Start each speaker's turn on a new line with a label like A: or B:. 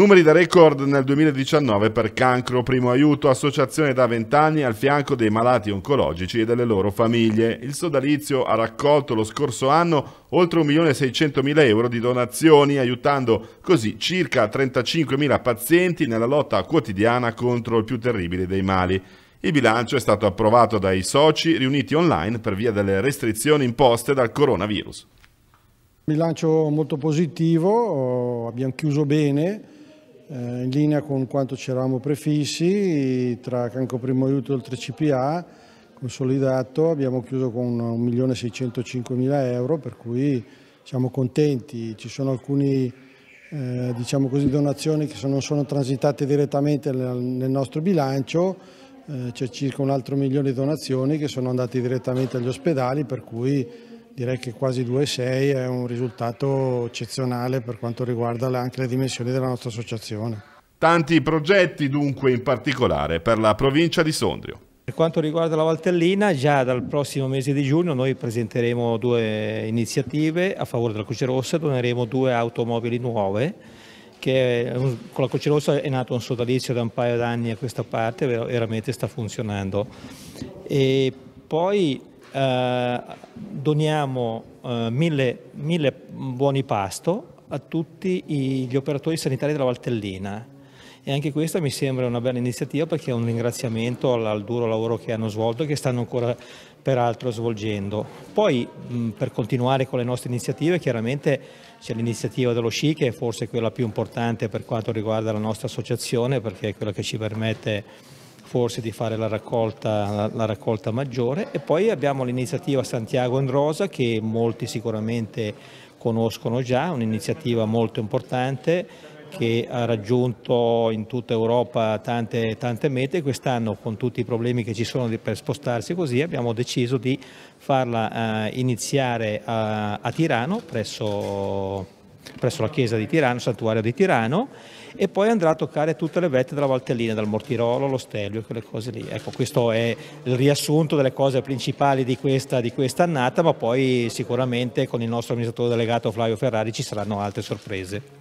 A: Numeri da record nel 2019 per cancro, primo aiuto, associazione da 20 anni al fianco dei malati oncologici e delle loro famiglie. Il sodalizio ha raccolto lo scorso anno oltre 1.600.000 euro di donazioni, aiutando così circa 35.000 pazienti nella lotta quotidiana contro il più terribile dei mali. Il bilancio è stato approvato dai soci riuniti online per via delle restrizioni imposte dal coronavirus.
B: Bilancio molto positivo, abbiamo chiuso bene, eh, in linea con quanto ci eravamo prefissi, tra Canco Primo Aiuto e oltre cpa consolidato abbiamo chiuso con 1.605.000 euro per cui siamo contenti, ci sono alcune eh, diciamo così, donazioni che non sono transitate direttamente nel, nel nostro bilancio, eh, c'è circa un altro milione di donazioni che sono andate direttamente agli ospedali per cui direi che quasi 2,6 è un risultato eccezionale per quanto riguarda anche le dimensioni della nostra
A: associazione. Tanti progetti dunque in particolare per la provincia di Sondrio.
C: Per quanto riguarda la Valtellina, già dal prossimo mese di giugno noi presenteremo due iniziative a favore della Croce Rossa, doneremo due automobili nuove che con la Croce Rossa è nato un sodalizio da un paio d'anni a questa parte, veramente sta funzionando. E poi eh, doniamo eh, mille, mille buoni pasto a tutti gli operatori sanitari della Valtellina. E anche questa mi sembra una bella iniziativa perché è un ringraziamento al, al duro lavoro che hanno svolto e che stanno ancora peraltro svolgendo. Poi mh, per continuare con le nostre iniziative chiaramente c'è l'iniziativa dello sci che è forse quella più importante per quanto riguarda la nostra associazione perché è quella che ci permette forse di fare la raccolta, la, la raccolta maggiore e poi abbiamo l'iniziativa Santiago in Rosa che molti sicuramente conoscono già, un'iniziativa molto importante che ha raggiunto in tutta Europa tante, tante mete, quest'anno con tutti i problemi che ci sono per spostarsi così abbiamo deciso di farla eh, iniziare a, a Tirano presso presso la chiesa di Tirano, il santuario di Tirano, e poi andrà a toccare tutte le vette della Valtellina, dal Mortirolo allo Stelvio, quelle cose lì. Ecco, questo è il riassunto delle cose principali di questa, di questa annata, ma poi sicuramente con il nostro amministratore delegato Flavio Ferrari ci saranno altre sorprese.